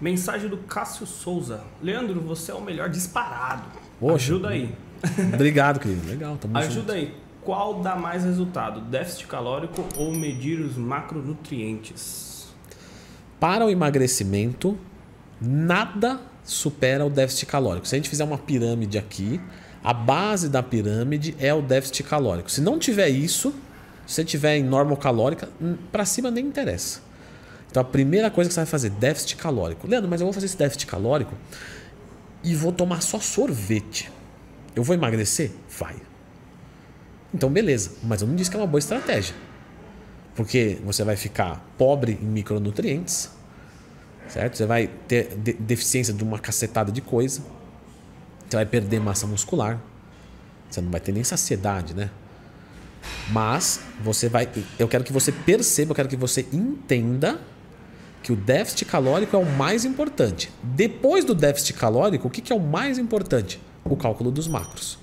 Mensagem do Cássio Souza. Leandro, você é o melhor disparado. Poxa, Ajuda aí. Obrigado, querido. Legal, tamo Ajuda junto. aí. Qual dá mais resultado? Déficit calórico ou medir os macronutrientes? Para o emagrecimento, nada supera o déficit calórico. Se a gente fizer uma pirâmide aqui, a base da pirâmide é o déficit calórico. Se não tiver isso, se você tiver em normal calórica, para cima nem interessa. Então a primeira coisa que você vai fazer, déficit calórico. Leandro, mas eu vou fazer esse déficit calórico e vou tomar só sorvete. Eu vou emagrecer? Vai. Então beleza, mas eu não disse que é uma boa estratégia. Porque você vai ficar pobre em micronutrientes, certo? Você vai ter de deficiência de uma cacetada de coisa. Você vai perder massa muscular. Você não vai ter nem saciedade, né? Mas você vai. Eu quero que você perceba, eu quero que você entenda que o déficit calórico é o mais importante. Depois do déficit calórico, o que, é o mais importante? O cálculo dos macros.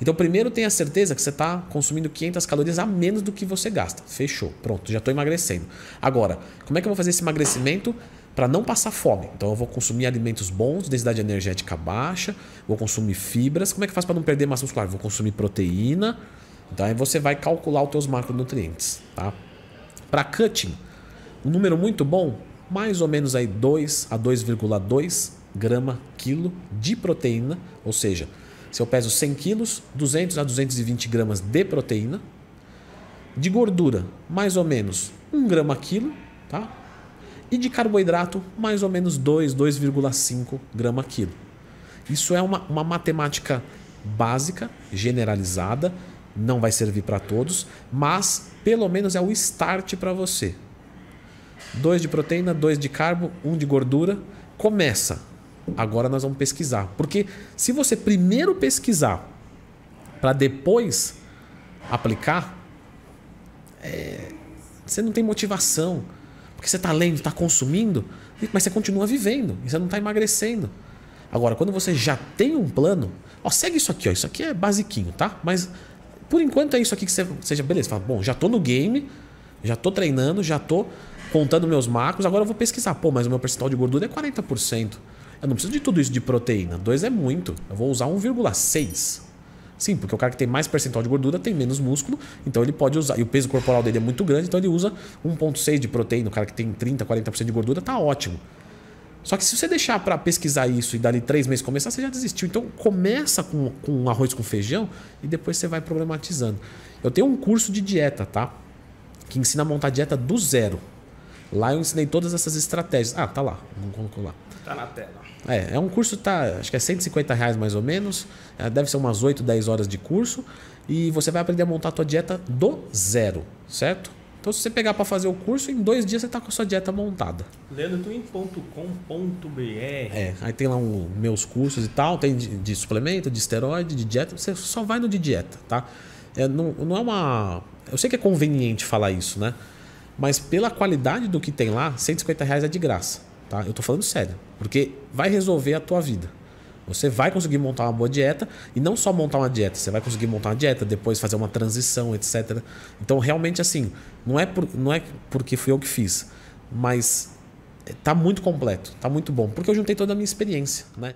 Então, primeiro tenha certeza que você está consumindo 500 calorias a menos do que você gasta. Fechou, pronto, já estou emagrecendo. Agora, como é que eu vou fazer esse emagrecimento para não passar fome? Então, eu vou consumir alimentos bons, densidade energética baixa, vou consumir fibras. Como é que eu faço para não perder massa muscular? Vou consumir proteína. Então, aí você vai calcular os seus macronutrientes. Tá? Para cutting, um número muito bom, mais ou menos aí 2 a 2,2 grama quilo de proteína, ou seja, se eu peso 100 quilos, 200 a 220 gramas de proteína. De gordura, mais ou menos 1 grama quilo, tá? E de carboidrato, mais ou menos 2, 2,5 grama quilo. Isso é uma, uma matemática básica, generalizada, não vai servir para todos, mas pelo menos é o start para você. 2 de proteína, 2 de carbo, 1 um de gordura. Começa. Agora nós vamos pesquisar. Porque se você primeiro pesquisar para depois aplicar, é, você não tem motivação. Porque você está lendo, está consumindo, mas você continua vivendo, você não está emagrecendo. Agora, quando você já tem um plano, ó, segue isso aqui, ó, isso aqui é basiquinho, tá? Mas por enquanto é isso aqui que você seja beleza. Fala, bom, já tô no game, já tô treinando, já tô contando meus macros, agora eu vou pesquisar. Pô, mas o meu percentual de gordura é 40%. Eu não preciso de tudo isso de proteína. 2 é muito. Eu vou usar 1,6. Sim, porque o cara que tem mais percentual de gordura tem menos músculo, então ele pode usar. E o peso corporal dele é muito grande, então ele usa 1,6 de proteína. O cara que tem 30, 40% de gordura tá ótimo. Só que se você deixar para pesquisar isso e dali três meses começar, você já desistiu. Então começa com, com arroz com feijão e depois você vai problematizando. Eu tenho um curso de dieta, tá? Que ensina a montar dieta do zero. Lá eu ensinei todas essas estratégias. Ah, tá lá. Não colocou lá. Tá na tela. É, é um curso, tá, acho que é 150 reais mais ou menos. É, deve ser umas 8, 10 horas de curso. E você vai aprender a montar a tua dieta do zero, certo? Então, se você pegar para fazer o curso, em dois dias você está com a sua dieta montada. Leandrotuim.com.br É, aí tem lá um, meus cursos e tal, tem de, de, suplemento, de esteroide, de dieta, você só vai no de dieta, tá? É, não, não é uma... Eu sei que é conveniente falar isso, né? Mas pela qualidade do que tem lá, 150 reais é de graça. Tá? Eu tô falando sério. Porque vai resolver a tua vida. Você vai conseguir montar uma boa dieta e não só montar uma dieta, você vai conseguir montar uma dieta, depois fazer uma transição, etc. Então, realmente, assim, não é, por, não é porque fui eu que fiz, mas tá muito completo, tá muito bom, porque eu juntei toda a minha experiência, né?